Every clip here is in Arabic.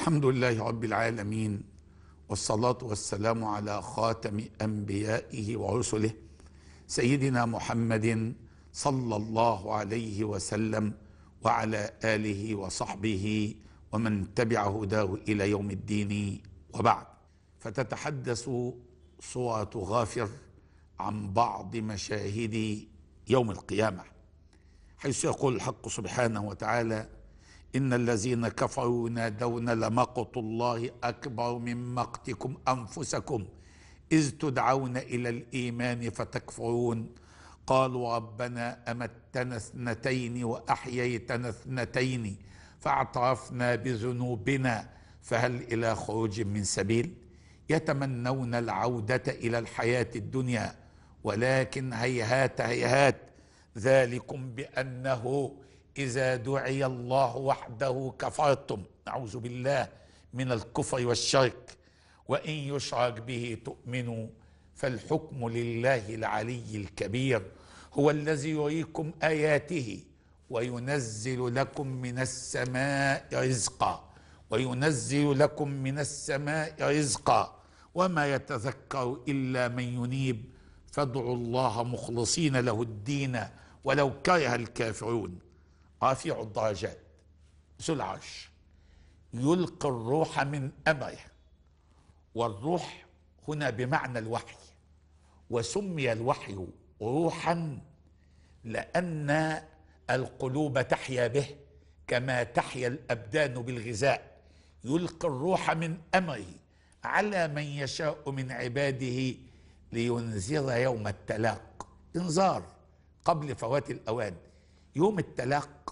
الحمد لله رب العالمين والصلاة والسلام على خاتم أنبيائه ورسله سيدنا محمد صلى الله عليه وسلم وعلى آله وصحبه ومن تبع هداه إلى يوم الدين وبعد فتتحدث صورة غافر عن بعض مشاهد يوم القيامة حيث يقول الحق سبحانه وتعالى إن الذين كفروا ينادون لمقت الله أكبر من مقتكم أنفسكم إذ تدعون إلى الإيمان فتكفرون قالوا ربنا أمتنا اثنتين وأحييتنا اثنتين فاعترفنا بذنوبنا فهل إلى خروج من سبيل يتمنون العودة إلى الحياة الدنيا ولكن هيهات هيهات ذلكم بأنه اذا دعي الله وحده كفرتم نعوذ بالله من الكفر والشرك وان يشرك به تؤمنوا فالحكم لله العلي الكبير هو الذي يريكم اياته وينزل لكم من السماء رزقا وينزل لكم من السماء رزقا وما يتذكر الا من ينيب فادعوا الله مخلصين له الدين ولو كره الكافرون رفيع الدرجات ذو العرش يلقي الروح من امره والروح هنا بمعنى الوحي وسمي الوحي روحا لان القلوب تحيا به كما تحيا الابدان بالغذاء يلقي الروح من امره على من يشاء من عباده لينذر يوم التلاق انذار قبل فوات الاوان يوم التلاق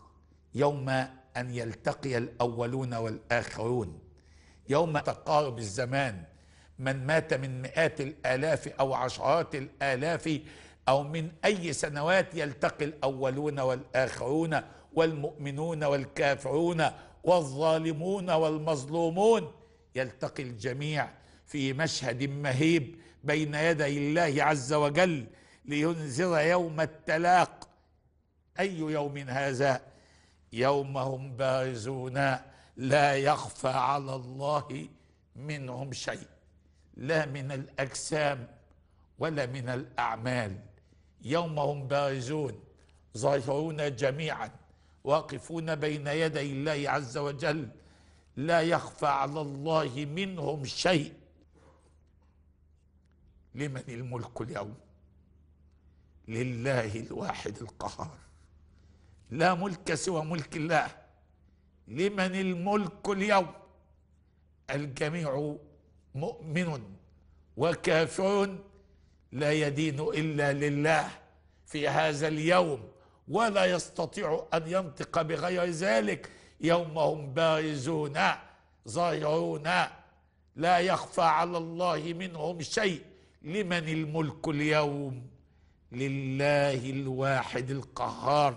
يوم أن يلتقي الأولون والآخرون يوم تقارب الزمان من مات من مئات الآلاف أو عشرات الآلاف أو من أي سنوات يلتقي الأولون والآخرون والمؤمنون والكافرون والظالمون والمظلومون يلتقي الجميع في مشهد مهيب بين يدي الله عز وجل لينذر يوم التلاق أي يوم هذا يوم هم بارزون لا يخفى على الله منهم شيء لا من الاجسام ولا من الاعمال يوم هم بارزون ظاهرون جميعا واقفون بين يدي الله عز وجل لا يخفى على الله منهم شيء لمن الملك اليوم لله الواحد القهار لا ملك سوى ملك الله لمن الملك اليوم الجميع مؤمن وكافر لا يدين الا لله في هذا اليوم ولا يستطيع ان ينطق بغير ذلك يوم هم بارزون ظاهرون لا يخفى على الله منهم شيء لمن الملك اليوم لله الواحد القهار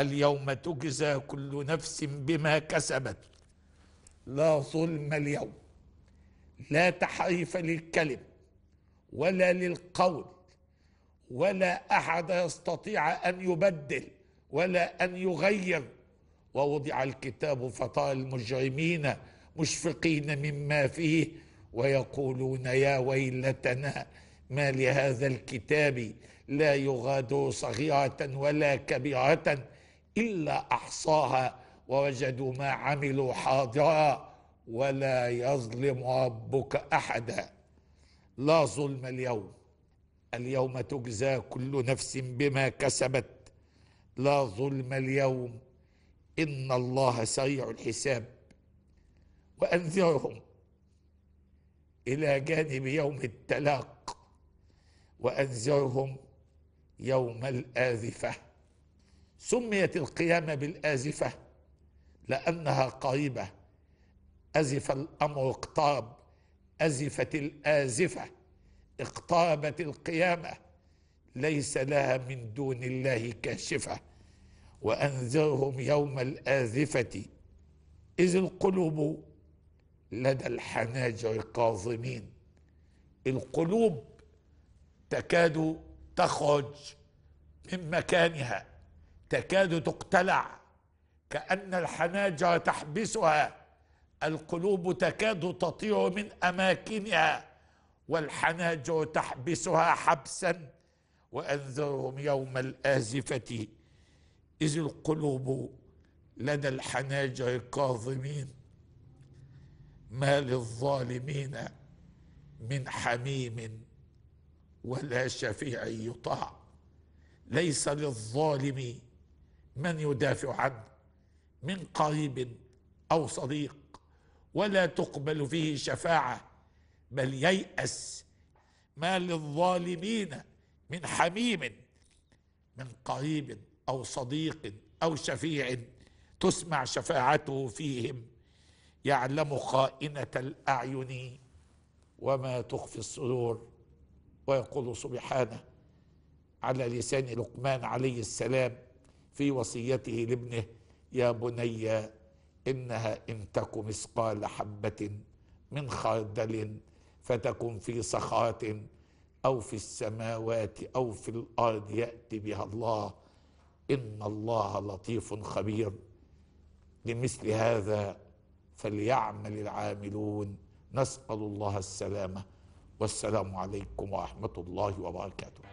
اليوم تجزى كل نفس بما كسبت لا ظلم اليوم لا تحريف للكلم ولا للقول ولا احد يستطيع ان يبدل ولا ان يغير ووضع الكتاب فترى المجرمين مشفقين مما فيه ويقولون يا ويلتنا ما لهذا الكتاب لا يغادر صغيره ولا كبيره إلا أحصاها ووجدوا ما عملوا حاضرا ولا يظلم ربك أحدا لا ظلم اليوم اليوم تجزى كل نفس بما كسبت لا ظلم اليوم إن الله سريع الحساب وأنذرهم إلى جانب يوم التلاق وأنذرهم يوم الآذفه سميت القيامة بالآزفة لأنها قريبة أزف الأمر اقترب أزفت الآزفة اقتربت القيامة ليس لها من دون الله كاشفة وأنذرهم يوم الآزفة إذ القلوب لدى الحناجر كاظمين القلوب تكاد تخرج من مكانها تكاد تقتلع كأن الحناجر تحبسها القلوب تكاد تطير من أماكنها والحناجر تحبسها حبسا وأنذرهم يوم الآزفة إذ القلوب لدى الحناجر كاظمين ما للظالمين من حميم ولا شفيع يطاع ليس للظالم من يدافع عنه من قريب او صديق ولا تقبل فيه شفاعه بل ييأس ما للظالمين من حميم من قريب او صديق او شفيع تسمع شفاعته فيهم يعلم خائنه الاعين وما تخفي الصدور ويقول سبحانه على لسان لقمان عليه السلام في وصيته لابنه يا بني انها ان تك مثقال حبه من خردل فتكن في صخره او في السماوات او في الارض ياتي بها الله ان الله لطيف خبير لمثل هذا فليعمل العاملون نسال الله السلامه والسلام عليكم ورحمه الله وبركاته